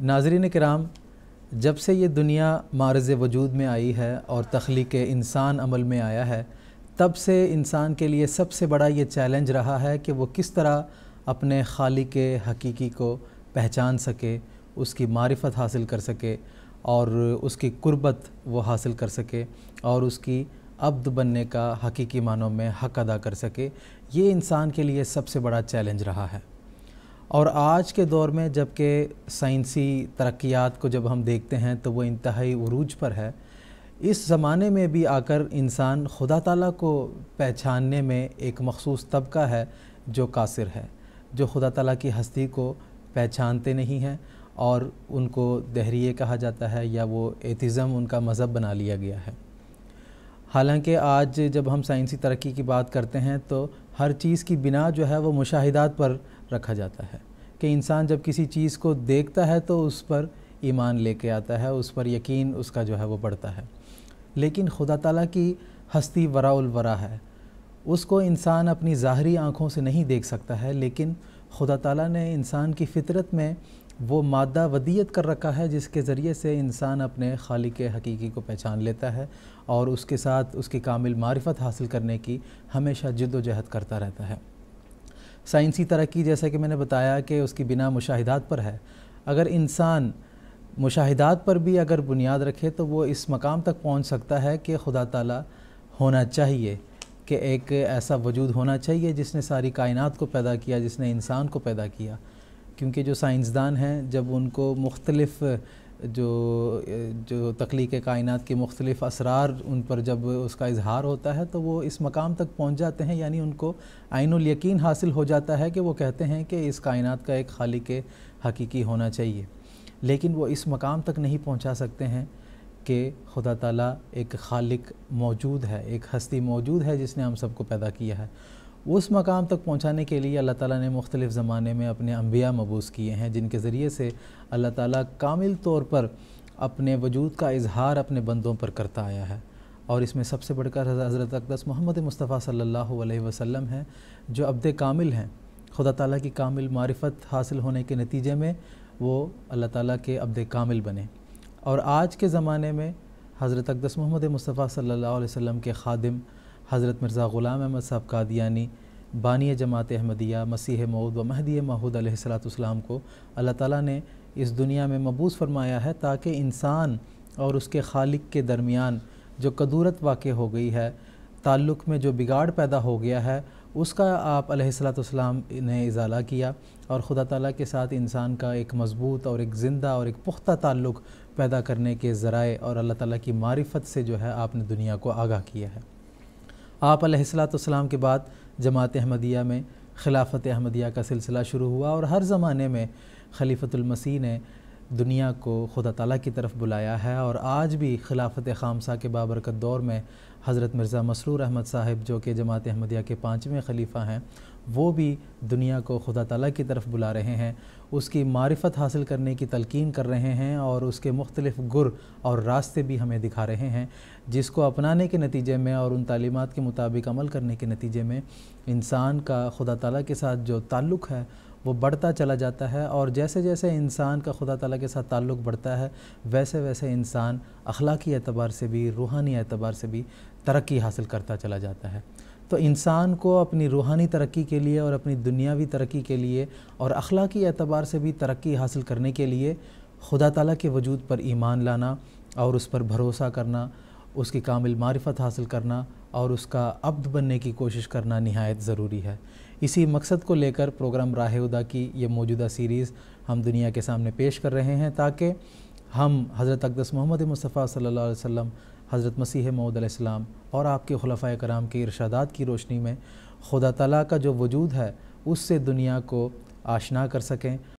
ناظرین کرام جب سے یہ دنیا معرض وجود میں آئی ہے اور تخلیق انسان عمل میں آیا ہے تب سے انسان کے لیے سب سے بڑا یہ چیلنج رہا ہے کہ وہ کس طرح اپنے خالی کے حقیقی کو پہچان سکے اس کی معرفت حاصل کر سکے اور اس کی قربت وہ حاصل کر سکے اور اس کی عبد بننے کا حقیقی معنوں میں حق ادا کر سکے یہ انسان کے لیے سب سے بڑا چیلنج رہا ہے اور آج کے دور میں جب کہ سائنسی ترقیات کو جب ہم دیکھتے ہیں تو وہ انتہائی عروج پر ہے اس زمانے میں بھی آ کر انسان خدا تعالیٰ کو پہچاننے میں ایک مخصوص طبقہ ہے جو قاصر ہے جو خدا تعالیٰ کی ہستی کو پہچانتے نہیں ہیں اور ان کو دہریے کہا جاتا ہے یا وہ ایتیزم ان کا مذہب بنا لیا گیا ہے حالانکہ آج جب ہم سائنسی ترقی کی بات کرتے ہیں تو ہر چیز کی بنا جو ہے وہ مشاہدات پر رکھا جاتا ہے کہ انسان جب کسی چیز کو دیکھتا ہے تو اس پر ایمان لے کے آتا ہے اس پر یقین اس کا جو ہے وہ بڑھتا ہے لیکن خدا تعالیٰ کی ہستی ورا الورا ہے اس کو انسان اپنی ظاہری آنکھوں سے نہیں دیکھ سکتا ہے لیکن خدا تعالیٰ نے انسان کی فطرت میں وہ مادہ ودیت کر رکھا ہے جس کے ذریعے سے انسان اپنے خالق حقیقی کو پہچان لیتا ہے اور اس کے ساتھ اس کی کامل معرفت حاصل کرنے کی ہمیشہ جد و جہد کرتا رہتا ہے سائنسی ترقی جیسے کہ میں نے بتایا کہ اس کی بنا مشاہدات پر ہے اگر انسان مشاہدات پر بھی اگر بنیاد رکھے تو وہ اس مقام تک پہنچ سکتا ہے کہ خدا تعالیٰ ہونا چاہیے کہ ایک ایسا وجود ہونا چاہیے جس نے ساری کائنات کو پیدا کیا جس نے انسان کو پیدا کیا کیونکہ جو سائنسدان ہیں جب ان کو مختلف جو جو تخلیق کائنات کے مختلف اسرار ان پر جب اس کا اظہار ہوتا ہے تو وہ اس مقام تک پہنچ جاتے ہیں یعنی ان کو آئین الیقین حاصل ہو جاتا ہے کہ وہ کہتے ہیں کہ اس کائنات کا ایک خالق حقیقی ہونا چاہیے لیکن وہ اس مقام تک نہیں پہنچا سکتے ہیں کہ خدا تعالیٰ ایک خالق موجود ہے ایک ہستی موجود ہے جس نے ہم سب کو پیدا کیا ہے اس مقام تک پہنچانے کے لیے اللہ تعالیٰ نے مختلف زمانے میں اپنے انبیاء مبوس کیے ہیں جن کے ذریعے سے اللہ تعالیٰ کامل طور پر اپنے وجود کا اظہار اپنے بندوں پر کرتا آیا ہے اور اس میں سب سے بڑھ کر حضرت اقدس محمد مصطفیٰ صلی اللہ علیہ وسلم ہیں جو عبد کامل ہیں خدا تعالیٰ کی کامل معرفت حاصل ہونے کے نتیجے میں وہ اللہ تعالیٰ کے عبد کامل بنے اور آج کے زمانے میں حضرت اقدس محمد مصطفیٰ صلی اللہ علیہ وسلم کے خادم حضرت مرزا غلام احمد صاحب قادیانی بانی جماعت احمدیہ مسیح مود و مہدی محود علیہ السلام والسلام کو اللہ تعالیٰ نے اس دنیا میں مبوس فرمایا ہے تاکہ انسان اور اس کے خالق کے درمیان جو قدورت واقع ہو گئی ہے تعلق میں جو بگاڑ پیدا ہو گیا ہے اس کا آپ علیہ السلاۃ السلام نے ازالہ کیا اور خدا تعالیٰ کے ساتھ انسان کا ایک مضبوط اور ایک زندہ اور ایک پختہ تعلق پیدا کرنے کے ذرائع اور اللہ تعالیٰ کی معرفت سے جو ہے آپ نے دنیا کو آگاہ کیا ہے آپ علیہ السلاۃ والسلام کے بعد جماعت احمدیہ میں خلافت احمدیہ کا سلسلہ شروع ہوا اور ہر زمانے میں خلیفۃ المسیح نے دنیا کو خدا تعالیٰ کی طرف بلایا ہے اور آج بھی خلافت خامسہ کے بابرکت دور میں حضرت مرزا مسرور احمد صاحب جو کہ جماعت احمدیہ کے پانچویں خلیفہ ہیں وہ بھی دنیا کو خدا تعالیٰ کی طرف بلا رہے ہیں اس کی معرفت حاصل کرنے کی تلقین کر رہے ہیں اور اس کے مختلف گر اور راستے بھی ہمیں دکھا رہے ہیں جس کو اپنانے کے نتیجے میں اور ان تعلیمات کے مطابق عمل کرنے کے نتیجے میں انسان کا خدا تعالیٰ کے ساتھ جو تعلق ہے وہ بڑھتا چلا جاتا ہے اور جیسے جیسے انسان کا خدا تعالیٰ کے ساتھ تعلق بڑھتا ہے ویسے ویسے انسان اخلاقی اعتبار سے بھی روحانی اعتبار سے بھی ترقی حاصل کرتا چلا جاتا ہے تو انسان کو اپنی روحانی ترقی کے لیے اور اپنی دنیاوی ترقی کے لیے اور اخلاقی اعتبار سے بھی ترقی حاصل کرنے کے لیے خدا تعالیٰ کے وجود پر ایمان لانا اور اس پر بھروسہ کرنا اس کی کامل معرفت حاصل کرنا اور اس کا عبد بننے کی کوشش کرنا نہایت ضروری ہے اسی مقصد کو لے کر پروگرام راہ ادا کی یہ موجودہ سیریز ہم دنیا کے سامنے پیش کر رہے ہیں تاکہ ہم حضرت اقدس محمد مصطفیٰ صلی اللہ علیہ وسلم حضرت مسیح معود علیہ السلام اور آپ کے خلفۂ کرام کے ارشادات کی روشنی میں خدا تعالیٰ کا جو وجود ہے اس سے دنیا کو آشنا کر سکیں